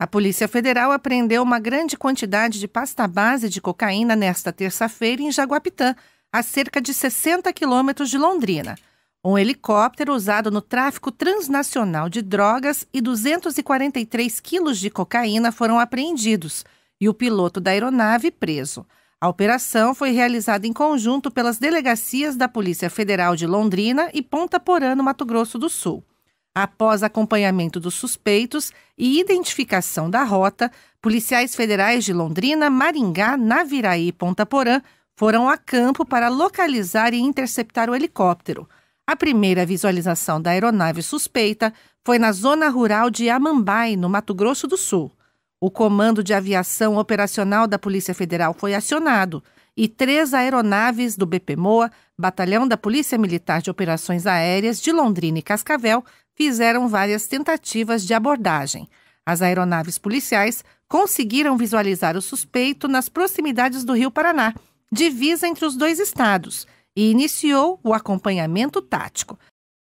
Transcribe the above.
A Polícia Federal apreendeu uma grande quantidade de pasta base de cocaína nesta terça-feira em Jaguapitã, a cerca de 60 quilômetros de Londrina. Um helicóptero usado no tráfico transnacional de drogas e 243 quilos de cocaína foram apreendidos e o piloto da aeronave preso. A operação foi realizada em conjunto pelas delegacias da Polícia Federal de Londrina e Ponta Porã, no Mato Grosso do Sul. Após acompanhamento dos suspeitos e identificação da rota, policiais federais de Londrina, Maringá, Naviraí e Ponta Porã foram a campo para localizar e interceptar o helicóptero. A primeira visualização da aeronave suspeita foi na zona rural de Amambai, no Mato Grosso do Sul. O Comando de Aviação Operacional da Polícia Federal foi acionado e três aeronaves do BPMOA, Batalhão da Polícia Militar de Operações Aéreas de Londrina e Cascavel, fizeram várias tentativas de abordagem. As aeronaves policiais conseguiram visualizar o suspeito nas proximidades do Rio Paraná, divisa entre os dois estados, e iniciou o acompanhamento tático.